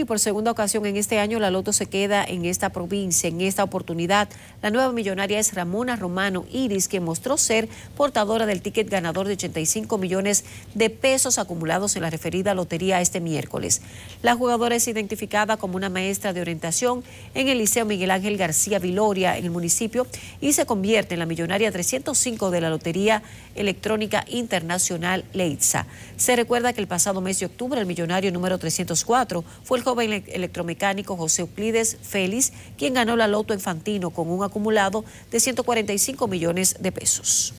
y por segunda ocasión en este año la Loto se queda en esta provincia. En esta oportunidad, la nueva millonaria es Ramona Romano Iris, que mostró ser portadora del ticket ganador de 85 millones de pesos acumulados en la referida lotería este miércoles. La jugadora es identificada como una maestra de orientación en el Liceo Miguel Ángel García Viloria, en el municipio, y se convierte en la millonaria 305 de la Lotería Electrónica Internacional Leitza. Se recuerda que el pasado mes de octubre el millonario número 304 fue el joven electromecánico José Euclides Félix, quien ganó la loto infantino con un acumulado de 145 millones de pesos.